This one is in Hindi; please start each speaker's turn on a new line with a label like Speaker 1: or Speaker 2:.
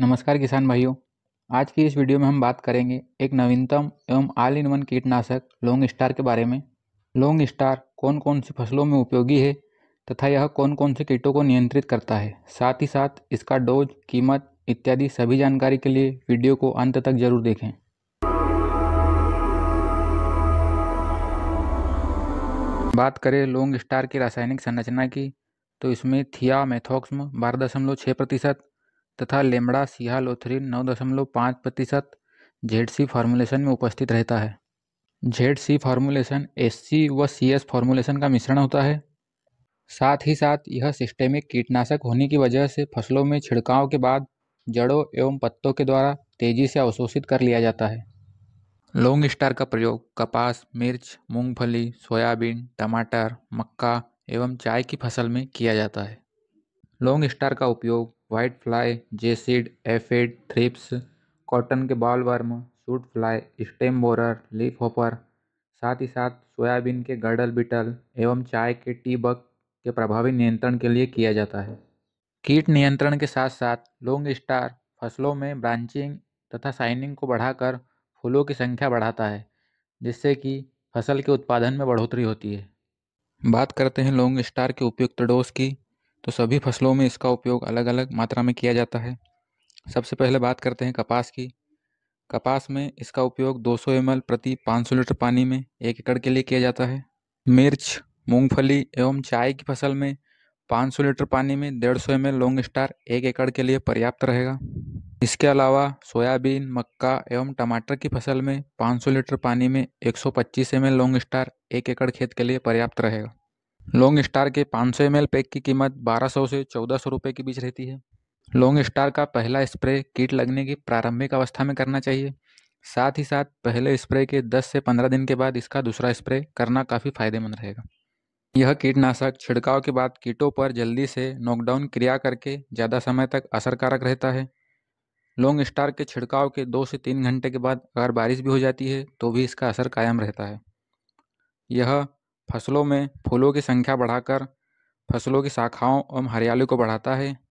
Speaker 1: नमस्कार किसान भाइयों आज की इस वीडियो में हम बात करेंगे एक नवीनतम एवं ऑल इन वन कीटनाशक लॉन्ग स्टार के बारे में लॉन्ग स्टार कौन कौन सी फसलों में उपयोगी है तथा यह कौन कौन से कीटों को नियंत्रित करता है साथ ही साथ इसका डोज कीमत इत्यादि सभी जानकारी के लिए वीडियो को अंत तक जरूर देखें बात करें लॉन्ग स्टार की रासायनिक संरचना की तो इसमें थिया मेथोक्सम बारह दशमलव छः प्रतिशत तथा लेमड़ा सिया लोथरीन नौ दशमलव पाँच प्रतिशत जेड सी फार्मूलेशन में उपस्थित रहता है Z C formulation S C व सी एस फार्मूलेशन का मिश्रण होता है साथ ही साथ यह सिस्टेमिक कीटनाशक होने की वजह से फसलों में छिड़काव के बाद जड़ों एवं पत्तों के द्वारा तेजी से अवशोषित कर लिया जाता है लॉन्ग स्टार का प्रयोग कपास मिर्च मूंगफली सोयाबीन टमाटर मक्का एवं चाय की फसल में किया जाता है लॉन्ग स्टार का उपयोग white fly jassid aphid thrips cotton के worm shoot fly stem borer leaf hopper साथ ही साथ सोयाबीन के गर्डल बिटल एवं चाय के टी बग के प्रभावी नियंत्रण के लिए किया जाता है कीट नियंत्रण के साथ साथ लॉन्ग स्टार फसलों में ब्रांचिंग तथा साइनिंग को बढ़ाकर फूलों की संख्या बढ़ाता है जिससे कि फसल के उत्पादन में बढ़ोतरी होती है बात करते हैं लॉन्ग स्टार के उपयुक्त डोज की तो सभी फसलों में इसका उपयोग अलग अलग मात्रा में किया जाता है सबसे पहले बात करते हैं कपास की कपास में इसका उपयोग 200 सौ प्रति 500 लीटर पानी में एक एकड़ के लिए किया जाता है मिर्च मूंगफली एवं चाय की फसल में 500 लीटर पानी में 150 सौ लॉन्ग स्टार एक एकड़ के लिए पर्याप्त रहेगा इसके अलावा सोयाबीन मक्का एवं टमाटर की फसल में 500 लीटर पानी में 125 सौ लॉन्ग स्टार एक एकड़ खेत के लिए पर्याप्त रहेगा लॉन्ग स्टार के 500 सौ पैक की कीमत 1200 से 1400 रुपए के बीच रहती है लॉन्ग स्टार का पहला स्प्रे कीट लगने की प्रारंभिक अवस्था में करना चाहिए साथ ही साथ पहले स्प्रे के 10 से 15 दिन के बाद इसका दूसरा स्प्रे करना काफ़ी फायदेमंद रहेगा यह कीटनाशक छिड़काव के बाद कीटों पर जल्दी से नॉकडाउन क्रिया करके ज़्यादा समय तक असरकारक रहता है लॉन्ग स्टार के छिड़काव के दो से तीन घंटे के बाद अगर बारिश भी हो जाती है तो भी इसका असर कायम रहता है यह फसलों में फूलों की संख्या बढ़ाकर फसलों की शाखाओं एवं हरियाली को बढ़ाता है